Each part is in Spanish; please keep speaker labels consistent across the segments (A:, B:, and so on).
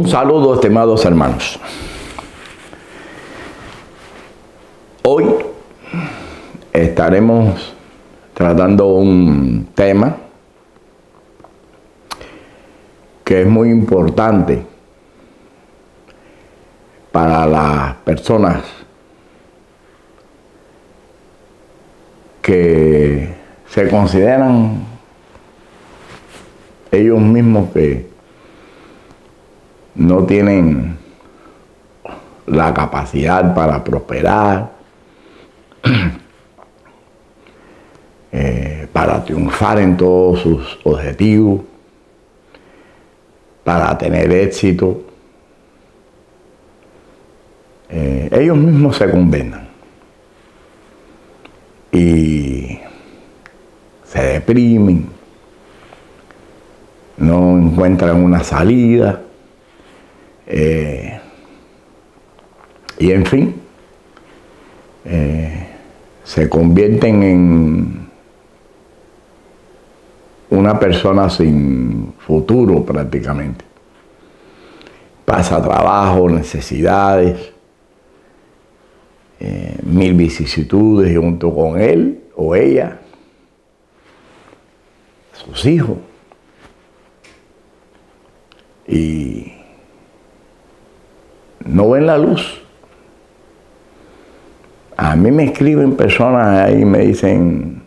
A: Un saludo, estimados hermanos. Hoy estaremos tratando un tema que es muy importante para las personas que se consideran ellos mismos que no tienen la capacidad para prosperar, eh, para triunfar en todos sus objetivos, para tener éxito. Eh, ellos mismos se condenan y se deprimen, no encuentran una salida eh, y en fin, eh, se convierten en una persona sin futuro prácticamente. Pasa trabajo, necesidades, eh, mil vicisitudes junto con él o ella, sus hijos. Y no ven la luz. A mí me escriben personas ahí y me dicen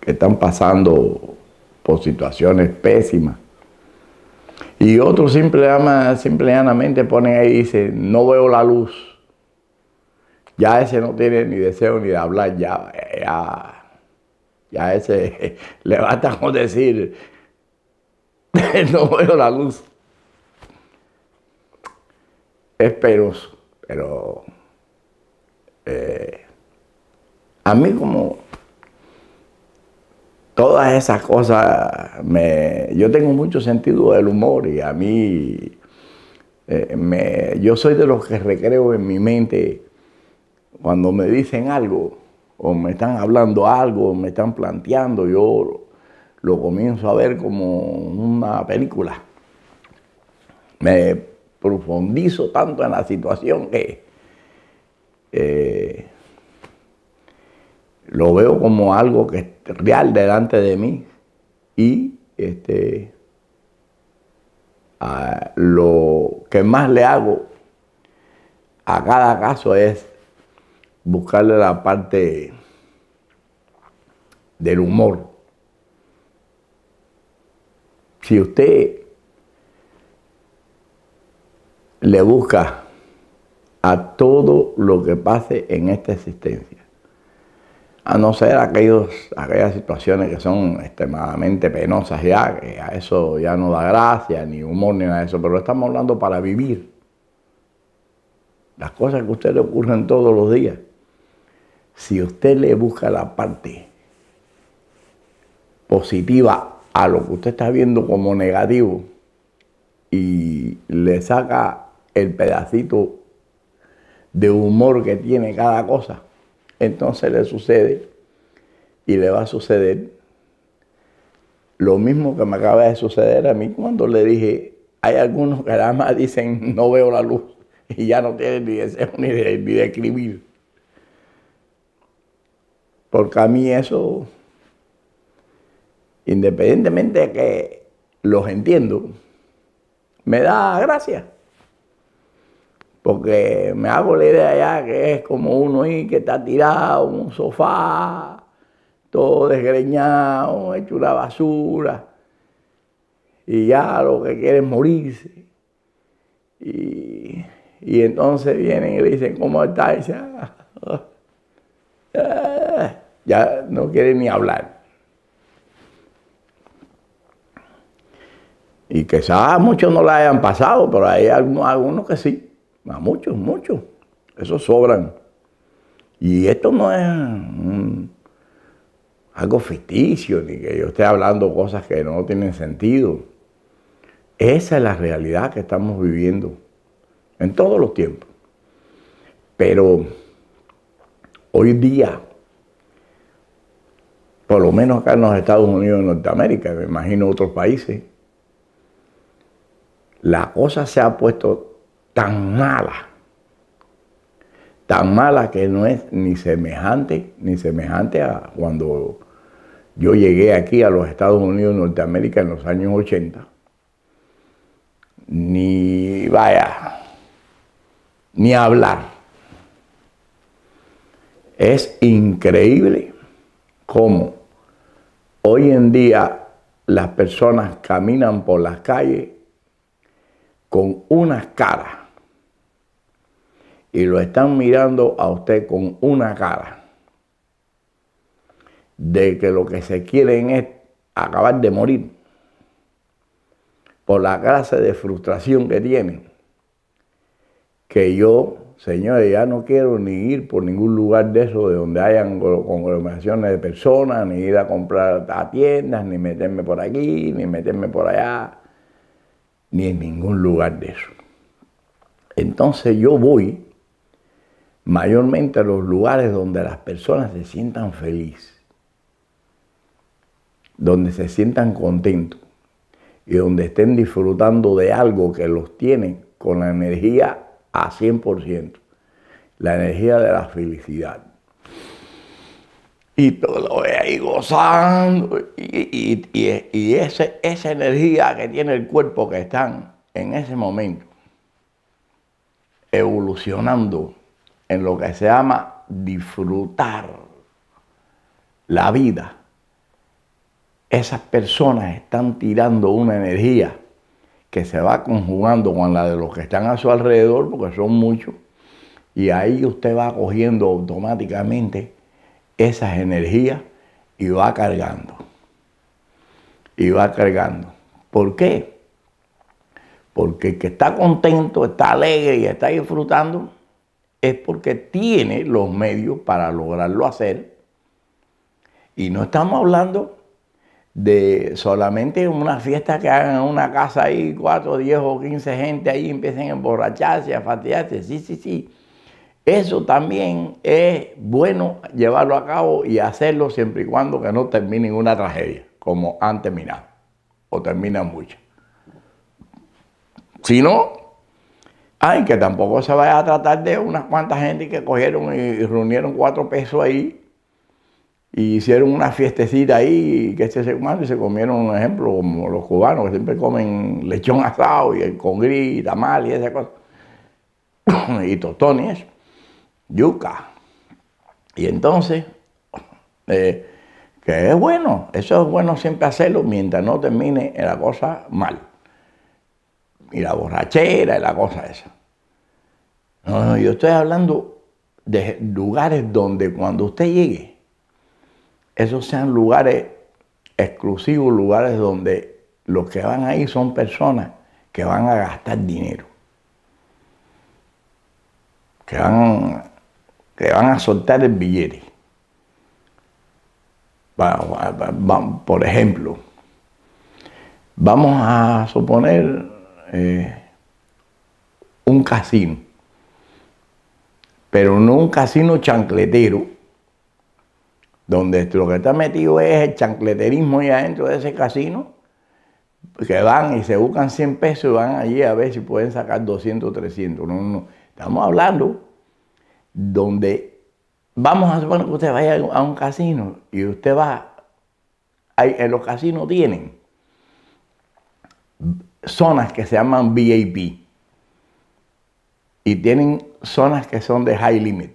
A: que están pasando por situaciones pésimas. Y otros simple, y llanamente ponen ahí y dicen, no veo la luz. Ya ese no tiene ni deseo ni de hablar, ya, ya, ese le basta con decir, no veo la luz es pero eh, a mí como todas esas cosas, me, yo tengo mucho sentido del humor y a mí, eh, me, yo soy de los que recreo en mi mente cuando me dicen algo o me están hablando algo, me están planteando, yo lo comienzo a ver como una película. Me profundizo tanto en la situación que eh, lo veo como algo que es real delante de mí y este, lo que más le hago a cada caso es buscarle la parte del humor. Si usted le busca a todo lo que pase en esta existencia. A no ser aquellos, aquellas situaciones que son extremadamente penosas ya, que a eso ya no da gracia, ni humor, ni nada de eso, pero estamos hablando para vivir. Las cosas que a usted le ocurren todos los días. Si usted le busca la parte positiva a lo que usted está viendo como negativo y le saca el pedacito de humor que tiene cada cosa, entonces le sucede y le va a suceder lo mismo que me acaba de suceder a mí cuando le dije, hay algunos que nada más dicen no veo la luz y ya no tienen ni deseo ni de, escribir. Porque a mí eso, independientemente de que los entiendo, me da gracia porque me hago la idea ya que es como uno ahí que está tirado en un sofá, todo desgreñado, hecho una basura, y ya lo que quiere es morirse. Y, entonces vienen y le dicen, ¿cómo está y ya no quiere ni hablar. Y quizás muchos no la hayan pasado, pero hay algunos que sí a muchos, muchos. Eso sobran. Y esto no es algo ficticio, ni que yo esté hablando cosas que no tienen sentido. Esa es la realidad que estamos viviendo en todos los tiempos. Pero hoy día, por lo menos acá en los Estados Unidos de Norteamérica, me imagino otros países, la cosa se ha puesto tan mala, tan mala que no es ni semejante, ni semejante a cuando yo llegué aquí a los Estados Unidos de Norteamérica en los años 80, ni vaya, ni hablar. Es increíble cómo hoy en día las personas caminan por las calles con unas caras y lo están mirando a usted con una cara de que lo que se quieren es acabar de morir por la clase de frustración que tienen, que yo, señores, ya no quiero ni ir por ningún lugar de eso, de donde hayan conglomeraciones de personas, ni ir a comprar a tiendas, ni meterme por aquí, ni meterme por allá, ni en ningún lugar de eso. Entonces yo voy mayormente los lugares donde las personas se sientan felices, donde se sientan contentos y donde estén disfrutando de algo que los tiene con la energía a 100%, la energía de la felicidad. Y todo lo ahí gozando, y, esa energía que tiene el cuerpo que están en ese momento evolucionando en lo que se llama disfrutar la vida, esas personas están tirando una energía que se va conjugando con la de los que están a su alrededor, porque son muchos, y ahí usted va cogiendo automáticamente esas energías y va cargando. Y va cargando. ¿Por qué? Porque el que está contento, está alegre y está disfrutando, es porque tiene los medios para lograrlo hacer. Y no estamos hablando de solamente una fiesta que hagan en una casa ahí, cuatro, diez o quince gente ahí empiecen a emborracharse, a fatigarse. Sí, sí, sí. Eso también es bueno llevarlo a cabo y hacerlo siempre y cuando que no termine una tragedia, como han terminado, o terminan muchas. Si no, Ay, que tampoco se vaya a tratar de unas cuantas gente que cogieron y reunieron cuatro pesos ahí y hicieron una fiestecita ahí, que este se y se comieron, un ejemplo, como los cubanos que siempre comen lechón asado y el congrí y tamal y esa cosa. y tostones, yuca. Y entonces, eh, que es bueno, eso es bueno siempre hacerlo mientras no termine la cosa mal y la borrachera y la cosa esa. No, no, yo estoy hablando de lugares donde cuando usted llegue, esos sean lugares exclusivos, lugares donde los que van ahí son personas que van a gastar dinero, que van, que van a soltar el billete. Por ejemplo, vamos a suponer eh, un casino, pero no un casino chancletero, donde lo que está metido es el chancleterismo ahí adentro de ese casino, que van y se buscan 100 pesos y van allí a ver si pueden sacar 200, 300. No, no, estamos hablando donde vamos a suponer que usted vaya a un casino y usted va, en los casinos tienen zonas que se llaman VIP y tienen zonas que son de high limit.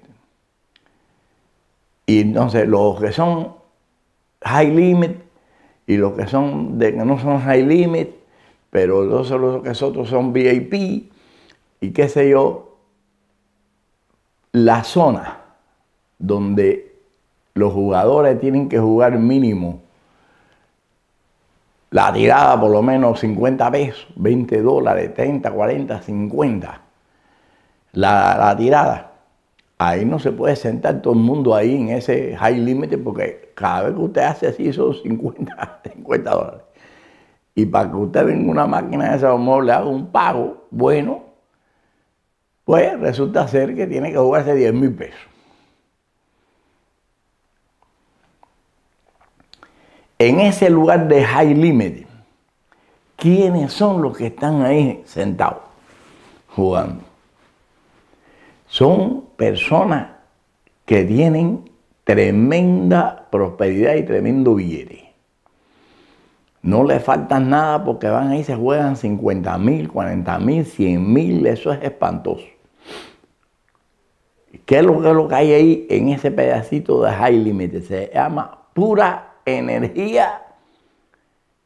A: Y entonces los que son high limit y los que son de que no son high limit, pero los, los que otros son VIP y qué sé yo, la zona donde los jugadores tienen que jugar mínimo la tirada por lo menos 50 pesos, 20 dólares, 30, 40, 50. La, tirada. Ahí no se puede sentar todo el mundo ahí en ese high limit porque cada vez que usted hace así esos 50, 50 dólares. Y para que usted venga una máquina de esa, a le haga un pago bueno, pues resulta ser que tiene que jugarse 10 mil pesos. en ese lugar de high limit, ¿quiénes son los que están ahí sentados jugando? Son personas que tienen tremenda prosperidad y tremendo billete. No les faltan nada porque van ahí y se juegan 50 mil, 40 mil, 100 mil, eso es espantoso. ¿Qué es, lo, que hay ahí en ese pedacito de high limit? Se llama pura energía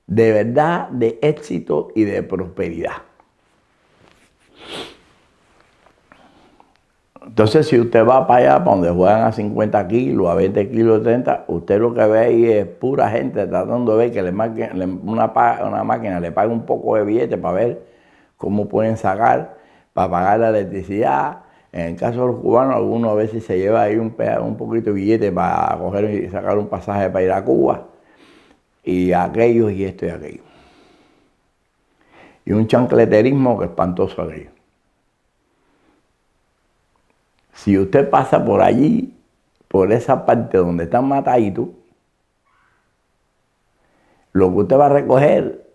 A: de verdad, de éxito y de prosperidad. Entonces, si usted va para allá, para donde juegan a 50 kilos, a 20 kilos, 30, usted lo que ve ahí es pura gente tratando de ver que le una, una, máquina le pague un poco de billete para ver cómo pueden sacar, para pagar la electricidad, en el caso de los cubanos, algunos a veces se lleva ahí un, poquito de billete para coger y sacar un pasaje para ir a Cuba, y aquello y esto y aquello. Y un chancleterismo que espantoso aquello. Si usted pasa por allí, por esa parte donde están mataditos, lo que usted va a recoger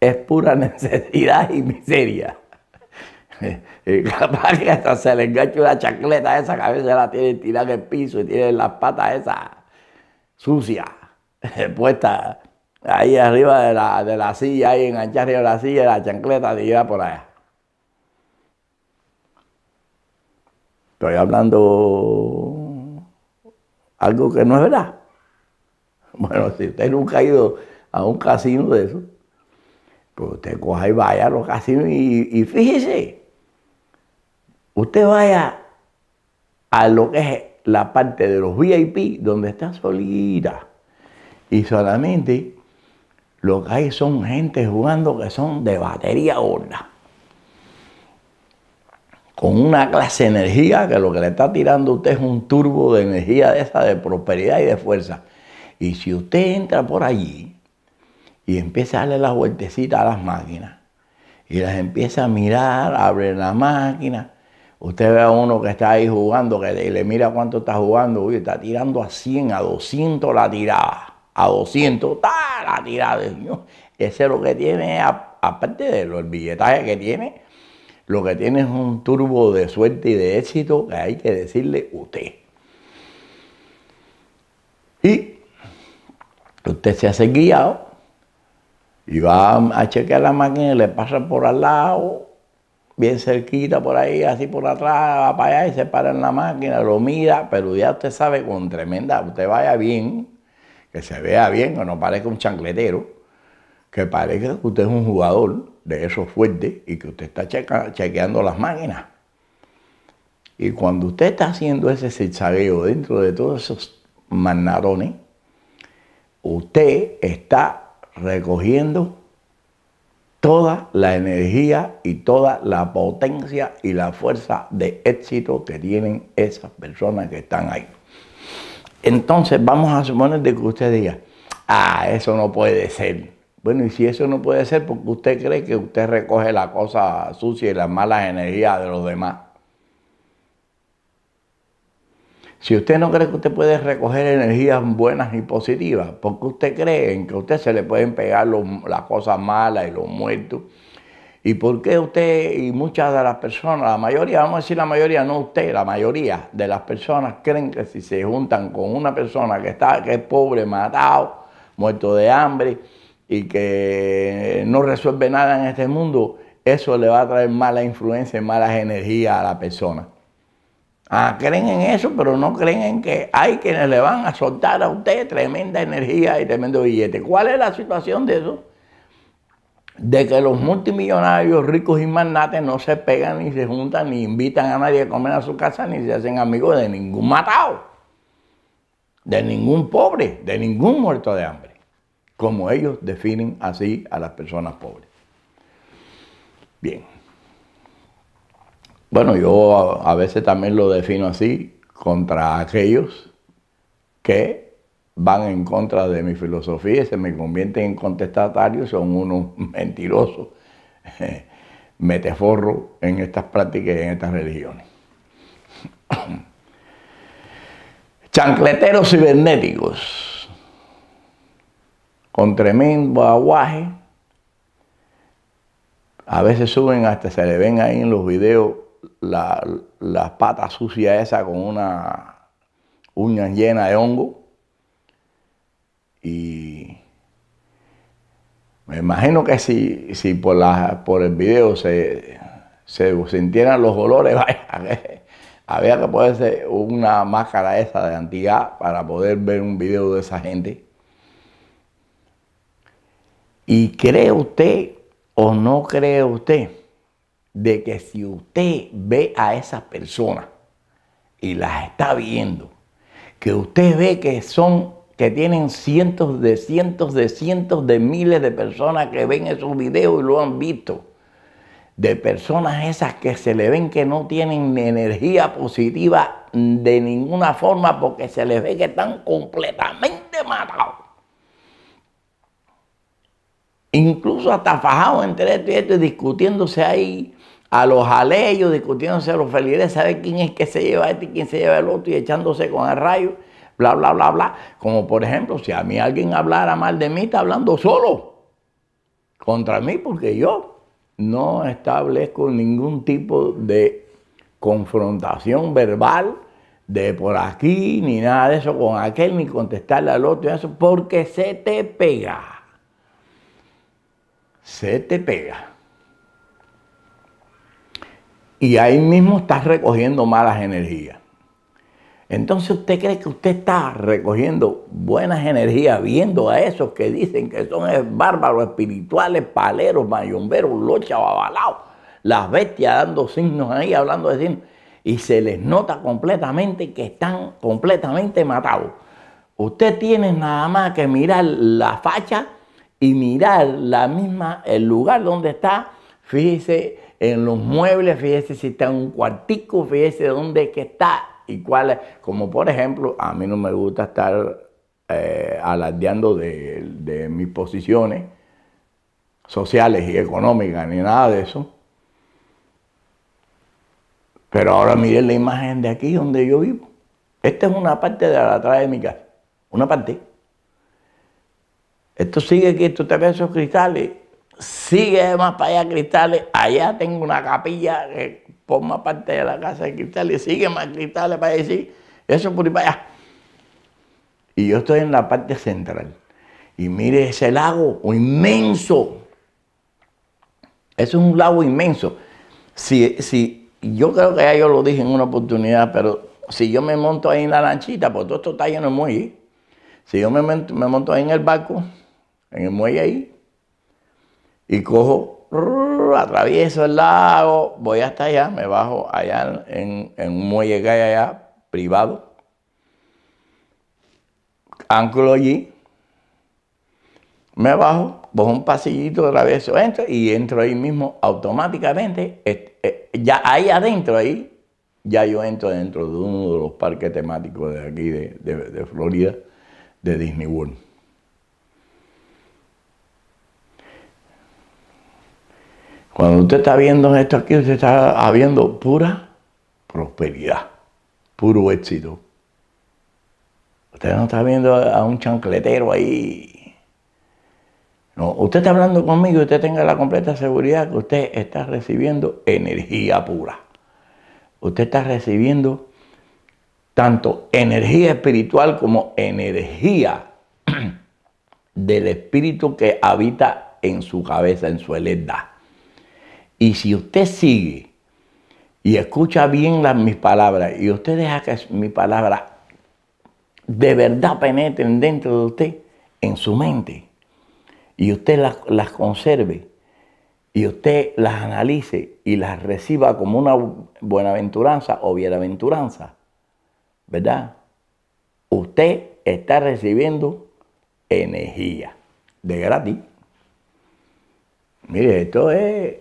A: es pura necesidad y miseria capaz que hasta se le engancha una chancleta esa, cabeza la tiene tirada en el piso y tiene las patas esas sucias, puestas ahí arriba de la, silla, ahí enganchada arriba la silla, la chancleta de tirada por allá. Estoy hablando algo que no es verdad. Bueno, si usted nunca ha ido a un casino de eso, pues usted coja y vaya a los casinos y fíjese. Usted vaya a lo que es la parte de los VIP, donde está solida Y solamente lo que hay son gente jugando que son de batería gorda. Con una clase de energía que lo que le está tirando a usted es un turbo de energía de esa, de prosperidad y de fuerza. Y si usted entra por allí y empieza a darle las vueltecitas a las máquinas, y las empieza a mirar, abre la máquina, Usted ve a uno que está ahí jugando, que le, mira cuánto está jugando, uy, está tirando a 100, a 200 la tirada, a 200, ¡tá! la tirada. Ese es lo que tiene, aparte de lo, el billetaje que tiene, lo que tiene es un turbo de suerte y de éxito que hay que decirle usted. Y usted se hace guiado y va a chequear la máquina y le pasa por al lado bien cerquita por ahí, así por atrás, va para allá y se para en la máquina, lo mira, pero ya usted sabe con tremenda, usted vaya bien, que se vea bien, que no parezca un chancletero, que parezca que usted es un jugador de esos fuertes y que usted está checa, chequeando las máquinas. Y cuando usted está haciendo ese zigzagueo dentro de todos esos manarones, usted está recogiendo toda la energía y toda la potencia y la fuerza de éxito que tienen esas personas que están ahí. Entonces vamos a suponer de que usted diga, ah, eso no puede ser. Bueno, y si eso no puede ser, porque usted cree que usted recoge la cosa sucia y las malas energías de los demás. Si usted no cree que usted puede recoger energías buenas y positivas, porque usted cree en que a usted se le pueden pegar las cosas malas y los muertos, y por qué usted y muchas de las personas, la mayoría, vamos a decir la mayoría, no usted, la mayoría de las personas creen que si se juntan con una persona que está, que es pobre, matado, muerto de hambre y que no resuelve nada en este mundo, eso le va a traer mala influencia y malas energías a la persona. Ah, creen en eso, pero no creen en que hay quienes le van a soltar a usted tremenda energía y tremendo billete. ¿Cuál es la situación de eso? De que los multimillonarios, ricos y magnates no se pegan ni se juntan ni invitan a nadie a comer a su casa ni se hacen amigos de ningún matado, de ningún pobre, de ningún muerto de hambre, como ellos definen así a las personas pobres. Bien. Bueno, yo a, veces también lo defino así, contra aquellos que van en contra de mi filosofía y se me convierten en contestatarios, son unos mentirosos, meteforros en estas prácticas y en estas religiones. Chancleteros cibernéticos, con tremendo aguaje, a veces suben hasta, se le ven ahí en los videos la, patas sucias sucia esa con una uña llena de hongo. Y me imagino que si, si por, la, por el video se, sintieran los olores, había que ponerse una máscara esa de antigua para poder ver un video de esa gente. ¿Y cree usted o no cree usted? de que si usted ve a esas personas y las está viendo, que usted ve que son que tienen cientos de cientos de cientos de miles de personas que ven esos videos y lo han visto. De personas esas que se le ven que no tienen energía positiva de ninguna forma porque se les ve que están completamente matados incluso hasta fajado entre esto y esto, discutiéndose ahí a los ellos discutiéndose a los felices, saber quién es que se lleva este y quién se lleva el otro, y echándose con el rayo, bla, bla, bla, bla. Como por ejemplo, si a mí alguien hablara mal de mí, está hablando solo contra mí, porque yo no establezco ningún tipo de confrontación verbal de por aquí, ni nada de eso con aquel, ni contestarle al otro, y eso, porque se te pega se te pega. Y ahí mismo estás recogiendo malas energías. Entonces usted cree que usted está recogiendo buenas energías viendo a esos que dicen que son bárbaros espirituales, paleros, mayomberos, lochas, babalao, las bestias dando signos ahí, hablando de signos, y se les nota completamente que están completamente matados. Usted tiene nada más que mirar la facha y mirar la misma, el lugar donde está, fíjese en los muebles, fíjese si está en un cuartico, fíjese dónde que está y cuál es. Como por ejemplo, a mí no me gusta estar eh, alardeando de, mis posiciones sociales y económicas ni nada de eso. Pero ahora miren la imagen de aquí donde yo vivo. Esta es una parte de atrás de mi casa. Una parte. Esto sigue aquí, tú te ves esos cristales. Sigue más para allá cristales. Allá tengo una capilla que forma parte de la casa de cristales. Sigue más cristales para decir, eso por para allá. Y yo estoy en la parte central. Y mire ese lago inmenso. Eso es un lago inmenso. Si, si, yo creo que ya yo lo dije en una oportunidad, pero si yo me monto ahí en la lanchita, porque todo esto está lleno de muelle. Si yo me, me monto ahí en el barco, en el muelle ahí, y cojo, atravieso el lago, voy hasta allá, me bajo allá en, un muelle que hay allá, privado, anclo allí, me bajo, bajo un pasillito, atravieso, entro y entro ahí mismo automáticamente, ya ahí adentro, ahí, ya yo entro dentro de uno de los parques temáticos de aquí, de Florida, de Disney World. Cuando usted está viendo esto aquí, usted está viendo pura prosperidad, puro éxito. Usted no está viendo a un chancletero ahí. No, usted está hablando conmigo y usted tenga la completa seguridad que usted está recibiendo energía pura. Usted está recibiendo tanto energía espiritual como energía del espíritu que habita en su cabeza, en su heredad. Y si usted sigue y escucha bien mis palabras y usted deja que mis palabras de verdad penetren dentro de usted, en su mente, y usted las, las conserve, y usted las analice y las reciba como una buena buenaventuranza o bienaventuranza, ¿verdad? Usted está recibiendo energía de gratis. Mire, esto es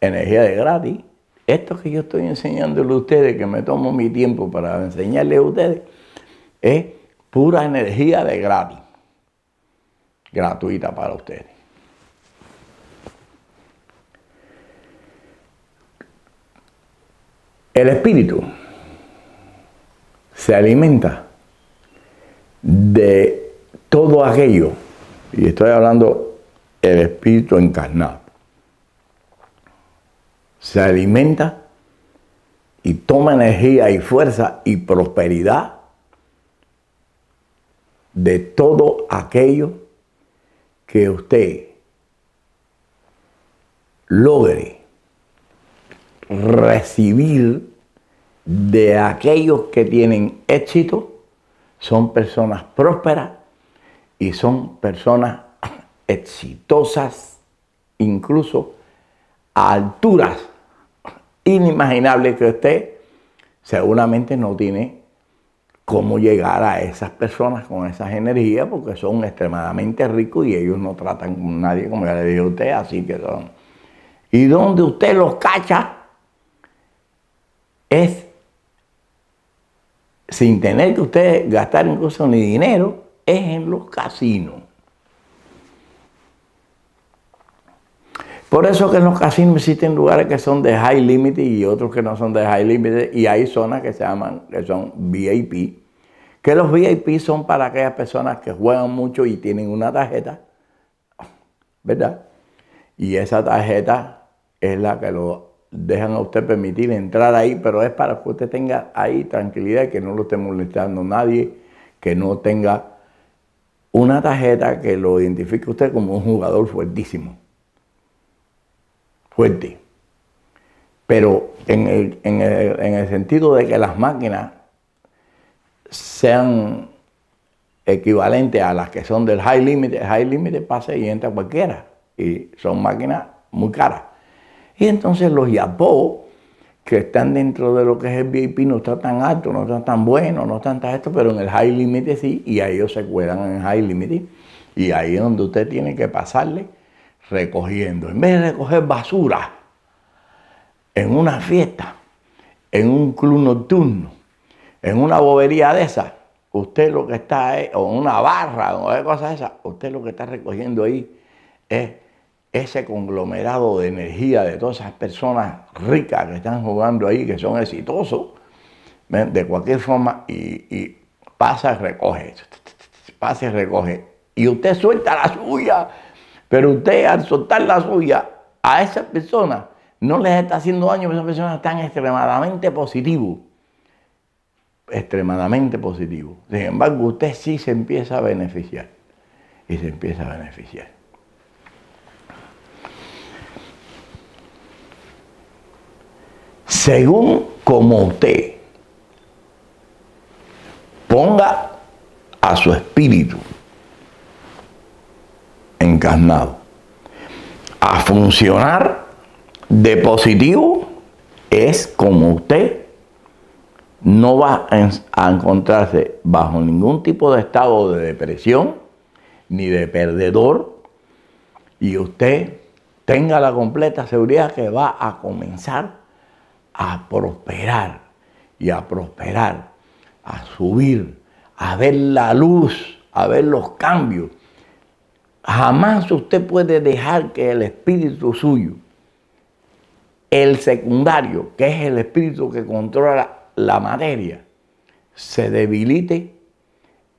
A: energía de gratis. Esto que yo estoy enseñándole a ustedes, que me tomo mi tiempo para enseñarles a ustedes, es pura energía de gratis, gratuita para ustedes. El espíritu se alimenta de todo aquello, y estoy hablando el espíritu encarnado, se alimenta y toma energía y fuerza y prosperidad de todo aquello que usted logre recibir de aquellos que tienen éxito, son personas prósperas y son personas exitosas, incluso a alturas inimaginables que usted seguramente no tiene cómo llegar a esas personas con esas energías porque son extremadamente ricos y ellos no tratan con nadie, como ya le dije a usted, así que son. Y donde usted los cacha es sin tener que usted gastar incluso ni dinero, es en los casinos. Por eso que en los casinos existen lugares que son de high limit y otros que no son de high limit y hay zonas que se llaman, que son VIP, que los VIP son para aquellas personas que juegan mucho y tienen una tarjeta, ¿verdad? Y esa tarjeta es la que lo dejan a usted permitir entrar ahí, pero es para que usted tenga ahí tranquilidad y que no lo esté molestando nadie, que no tenga una tarjeta que lo identifique usted como un jugador fuertísimo fuerte. Pero en el, sentido de que las máquinas sean equivalentes a las que son del high limit, el high limit pasa y entra cualquiera. Y son máquinas muy caras. Y entonces los yapo que están dentro de lo que es el VIP no están tan alto no están tan buenos, no están tan esto, pero en el high limit sí, y a ellos se cuelan en el high limit. Y ahí es donde usted tiene que pasarle recogiendo. En vez de recoger basura en una fiesta, en un club nocturno, en una bobería de esas, usted lo que está o en una barra, o de cosas esas, usted lo que está recogiendo ahí es ese conglomerado de energía de todas esas personas ricas que están jugando ahí, que son exitosos, de cualquier forma, y, y pasa y recoge, pasa y recoge, y usted suelta la suya pero usted al soltar la suya a esa persona no les está haciendo daño, esas personas están extremadamente positivo, Extremadamente positivo. Sin embargo, usted sí se empieza a beneficiar. Y se empieza a beneficiar. Según como usted ponga a su espíritu encarnado, a funcionar de positivo es como usted no va a encontrarse bajo ningún tipo de estado de depresión ni de perdedor y usted tenga la completa seguridad que va a comenzar a prosperar y a prosperar, a subir, a ver la luz, a ver los cambios Jamás usted puede dejar que el espíritu suyo, el secundario, que es el espíritu que controla la materia, se debilite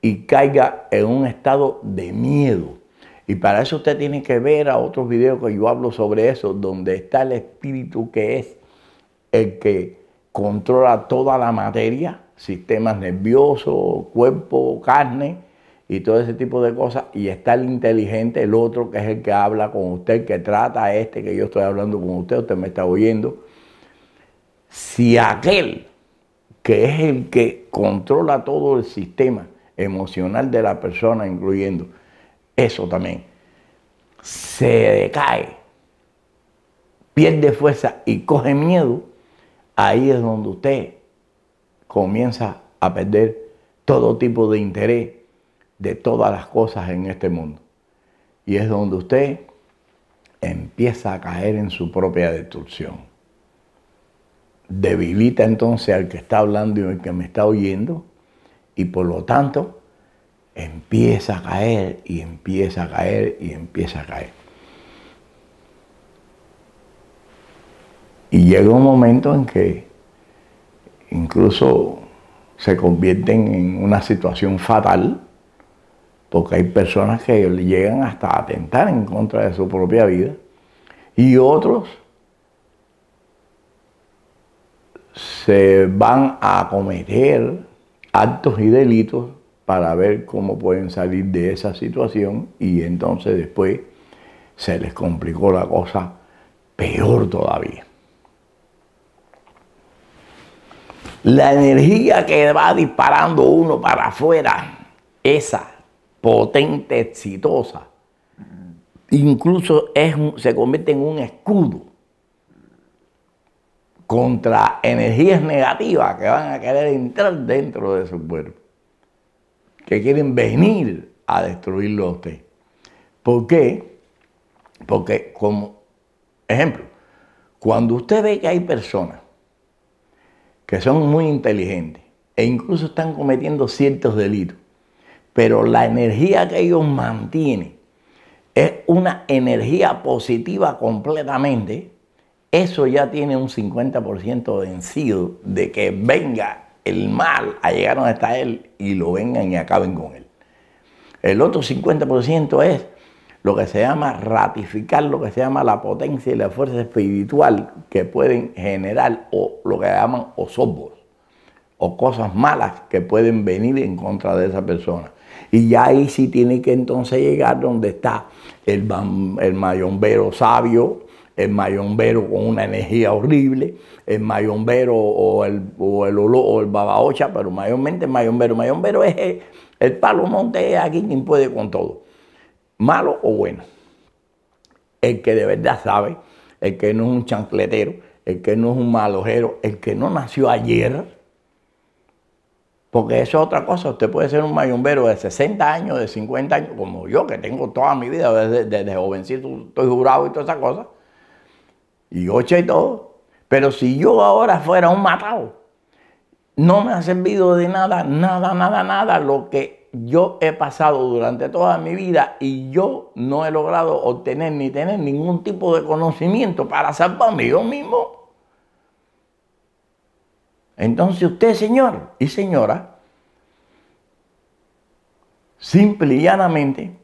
A: y caiga en un estado de miedo. Y para eso usted tiene que ver a otros videos que yo hablo sobre eso, donde está el espíritu que es el que controla toda la materia, sistemas nerviosos, cuerpo, carne y todo ese tipo de cosas, y está el inteligente, el otro que es el que habla con usted, que trata a este que yo estoy hablando con usted, usted me está oyendo. Si aquel que es el que controla todo el sistema emocional de la persona, incluyendo eso también, se decae, pierde fuerza y coge miedo, ahí es donde usted comienza a perder todo tipo de interés de todas las cosas en este mundo. Y es donde usted empieza a caer en su propia destrucción. Debilita entonces al que está hablando y al que me está oyendo y por lo tanto empieza a caer y empieza a caer y empieza a caer. Y llega un momento en que incluso se convierten en una situación fatal porque hay personas que llegan hasta a atentar en contra de su propia vida y otros se van a cometer actos y delitos para ver cómo pueden salir de esa situación y entonces después se les complicó la cosa peor todavía. La energía que va disparando uno para afuera, esa potente, exitosa, incluso se convierte en un escudo contra energías negativas que van a querer entrar dentro de su cuerpo, que quieren venir a destruirlo a usted. ¿Por qué? Porque, como ejemplo, cuando usted ve que hay personas que son muy inteligentes e incluso están cometiendo ciertos delitos, pero la energía que ellos mantienen es una energía positiva completamente, eso ya tiene un 50% vencido de que venga el mal a llegar donde está él y lo vengan y acaben con él. El otro 50% es lo que se llama ratificar lo que se llama la potencia y la fuerza espiritual que pueden generar o lo que llaman osobos o cosas malas que pueden venir en contra de esa persona. Y ya ahí sí tiene que entonces llegar donde está el, el mayombero sabio, el mayombero con una energía horrible, el mayombero o el, o el, babaocha, pero mayormente el mayombero. Mayombero es el, el palo monte, es aquí quien puede con todo, malo o bueno. El que de verdad sabe, el que no es un chancletero, el que no es un malojero, el que no nació ayer, porque eso es otra cosa. Usted puede ser un mayumbero de 60 años, de 50 años, como yo, que tengo toda mi vida, desde, jovencito estoy jurado y todas esas cosas. Y ocho y todo. Pero si yo ahora fuera un matado, no me ha servido de nada, nada, nada, nada lo que yo he pasado durante toda mi vida y yo no he logrado obtener ni tener ningún tipo de conocimiento para salvarme yo mismo. Entonces usted, señor y señora, simple y llanamente,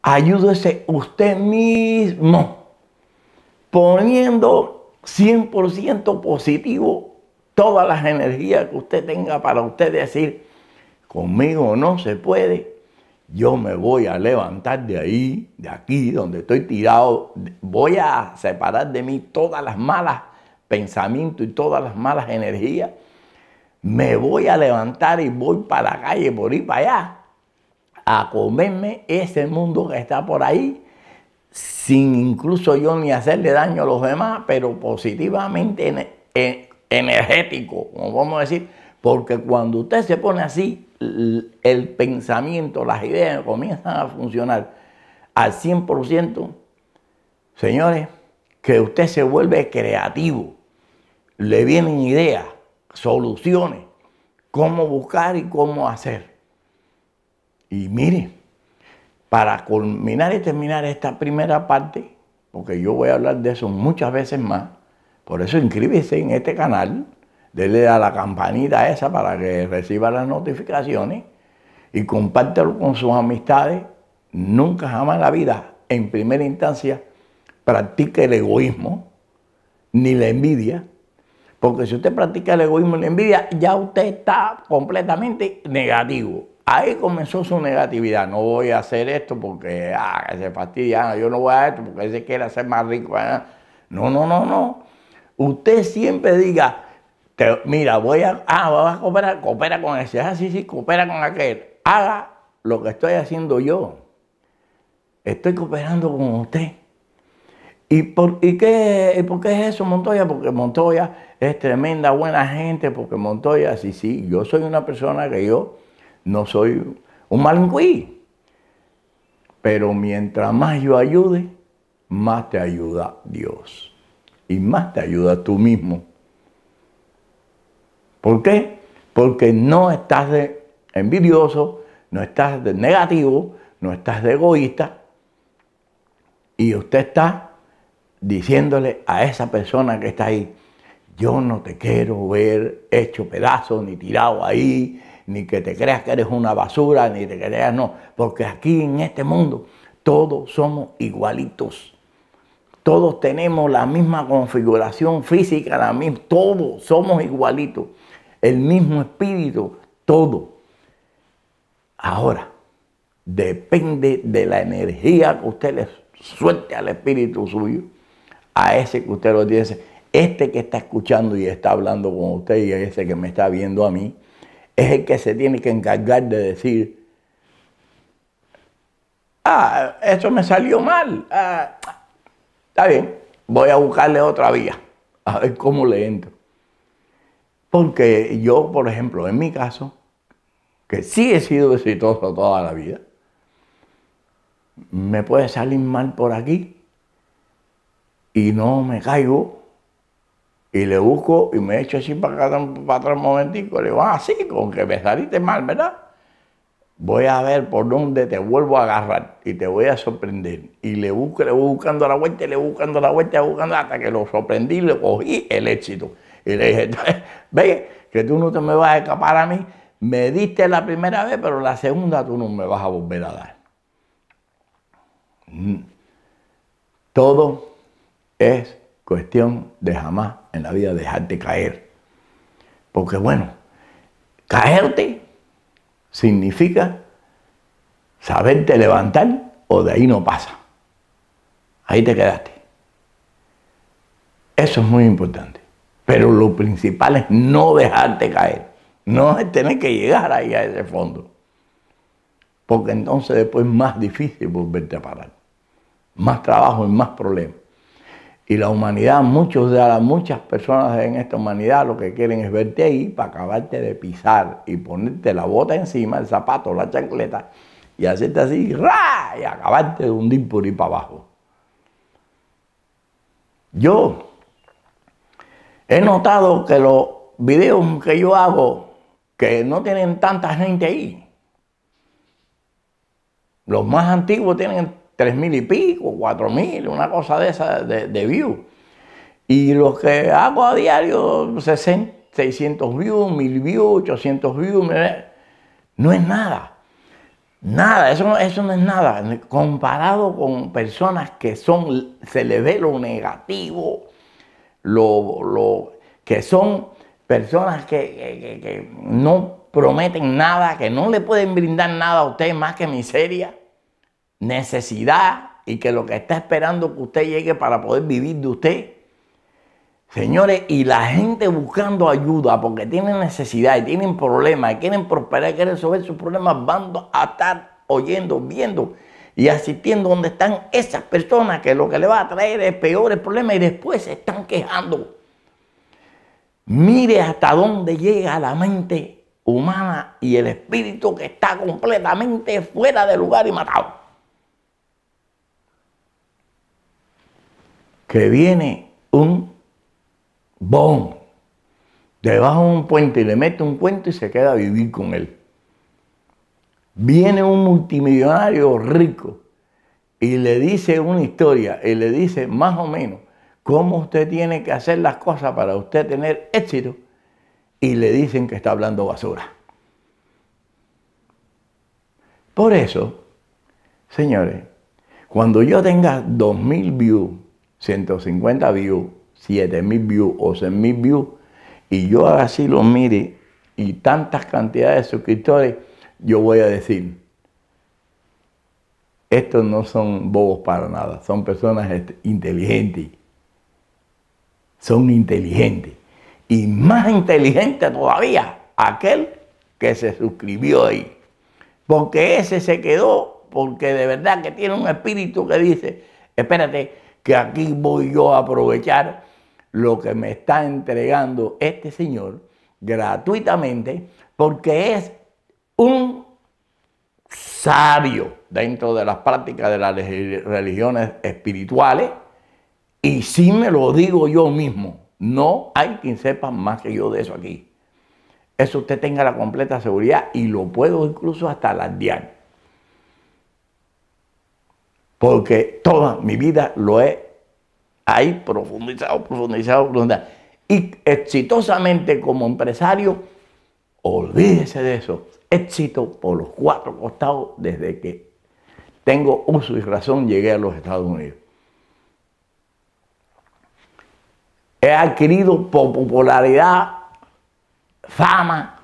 A: ayúdese usted mismo poniendo 100% positivo todas las energías que usted tenga para usted decir, conmigo no se puede, yo me voy a levantar de ahí, de aquí donde estoy tirado, voy a separar de mí todas las malas pensamiento y todas las malas energías, me voy a levantar y voy para la calle, por ir para allá, a comerme ese mundo que está por ahí, sin incluso yo ni hacerle daño a los demás, pero positivamente e-, energético, como vamos a decir, porque cuando usted se pone así, el pensamiento, las ideas comienzan a funcionar al 100%, señores, que usted se vuelve creativo le vienen ideas, soluciones, cómo buscar y cómo hacer. Y mire, para culminar y terminar esta primera parte, porque yo voy a hablar de eso muchas veces más, por eso inscríbese en este canal, dele a la campanita esa para que reciba las notificaciones y compártelo con sus amistades. Nunca jamás en la vida, en primera instancia, practique el egoísmo ni la envidia porque si usted practica el egoísmo y la envidia, ya usted está completamente negativo. Ahí comenzó su negatividad. No voy a hacer esto porque ah, se fastidia. Ah, yo no voy a hacer esto porque se quiere hacer más rico. Ah. No, no, no, no. Usted siempre diga, mira, voy a, ah, a cooperar, coopera con ese. Ah, sí, sí, coopera con aquel. Haga lo que estoy haciendo yo. Estoy cooperando con usted. ¿Y por, qué, por es eso Montoya? Porque Montoya es tremenda buena gente, porque Montoya, sí, sí, yo soy una persona que yo no soy un malincuí. Pero mientras más yo ayude, más te ayuda Dios. Y más te ayuda tú mismo. ¿Por qué? Porque no estás de envidioso, no estás de negativo, no estás de egoísta. Y usted está diciéndole a esa persona que está ahí, yo no te quiero ver hecho pedazo ni tirado ahí, ni que te creas que eres una basura, ni te creas, no, porque aquí en este mundo todos somos igualitos. Todos tenemos la misma configuración física, la misma, todos somos igualitos, el mismo espíritu, todo. Ahora, depende de la energía que usted le suelte al espíritu suyo a ese que usted lo dice, Este que está escuchando y está hablando con usted y ese que me está viendo a mí, es el que se tiene que encargar de decir, ah, eso me salió mal, ah, está bien, voy a buscarle otra vía, a ver cómo le entro. Porque yo, por ejemplo, en mi caso, que sí he sido exitoso toda la vida, me puede salir mal por aquí, y no me caigo. Y le busco y me echo así para, atrás un momentico. Le digo, así ah, sí, con que me saliste mal, ¿verdad? Voy a ver por dónde te vuelvo a agarrar y te voy a sorprender. Y le busco, le voy buscando la vuelta, le voy buscando la vuelta, buscando hasta que lo sorprendí y le cogí el éxito. Y le dije, ve, que tú no te me vas a escapar a mí. Me diste la primera vez, pero la segunda tú no me vas a volver a dar. Mm. Todo es cuestión de jamás en la vida dejarte caer. Porque bueno, caerte significa saberte levantar o de ahí no pasa. Ahí te quedaste. Eso es muy importante. Pero lo principal es no dejarte caer. No es tener que llegar ahí a ese fondo. Porque entonces después es más difícil volverte a parar. Más trabajo y más problemas. Y la humanidad, muchos de las muchas personas en esta humanidad lo que quieren es verte ahí para acabarte de pisar y ponerte la bota encima, el zapato, la chancleta y hacerte así, y acabarte de hundir por ahí para abajo. Yo he notado que los videos que yo hago, que no tienen tanta gente ahí, los más antiguos tienen tres mil y pico, cuatro mil, una cosa de esa de, views. Y lo que hago a diario, 600 views, 1000 views, 800 views, no es nada. Nada, eso no, no es nada. Comparado con personas que son, se les ve lo negativo, lo, que son personas que, que no prometen nada, que no le pueden brindar nada a usted más que miseria necesidad y que lo que está esperando que usted llegue para poder vivir de usted. Señores, y la gente buscando ayuda porque tienen necesidad y tienen problemas y quieren prosperar, quieren resolver sus problemas, van a estar oyendo, viendo y asistiendo donde están esas personas que lo que le va a traer es el problema y después se están quejando. Mire hasta dónde llega la mente humana y el espíritu que está completamente fuera de lugar y matado. que viene un bon debajo de un puente y le mete un cuento y se queda a vivir con él. Viene un multimillonario rico y le dice una historia y le dice más o menos cómo usted tiene que hacer las cosas para usted tener éxito y le dicen que está hablando basura. Por eso, señores, cuando yo tenga 2.000 views, 150 views, 7000 views o mil views, y yo así los mire y tantas cantidades de suscriptores, yo voy a decir, estos no son bobos para nada, son personas este, inteligentes. Son inteligentes. Y más inteligente todavía, aquel que se suscribió ahí. Porque ese se quedó, porque de verdad que tiene un espíritu que dice, espérate, que aquí voy yo a aprovechar lo que me está entregando este Señor gratuitamente, porque es un sabio dentro de las prácticas de las religiones espirituales, y si me lo digo yo mismo, no hay quien sepa más que yo de eso aquí. Eso usted tenga la completa seguridad y lo puedo incluso hasta alardear porque toda mi vida lo he ahí profundizado, profundizado, profundizado. Y exitosamente como empresario, olvídese de eso. Éxito por los cuatro costados desde que tengo uso y razón llegué a los Estados Unidos. He adquirido popularidad, fama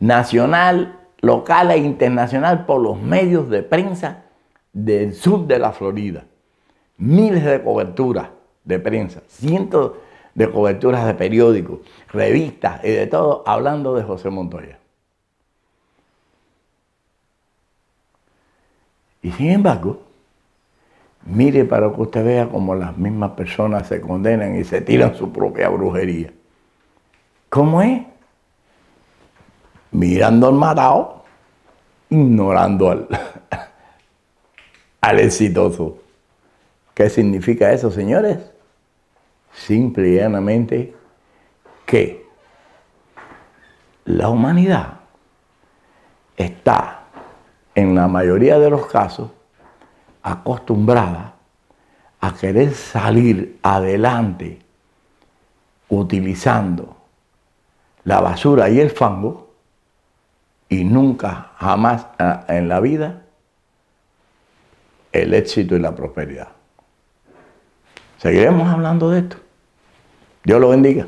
A: nacional, local e internacional por los medios de prensa del sur de la Florida, miles de coberturas de prensa, cientos de coberturas de periódicos, revistas y de todo, hablando de José Montoya. Y sin embargo, mire para que usted vea cómo las mismas personas se condenan y se tiran su propia brujería. ¿Cómo es? Mirando al marao, ignorando al, al exitoso. ¿Qué significa eso, señores? Simple y llanamente que la humanidad está, en la mayoría de los casos, acostumbrada a querer salir adelante utilizando la basura y el fango y nunca, jamás ah, en la vida el éxito y la prosperidad. Seguiremos hablando de esto. Dios lo bendiga.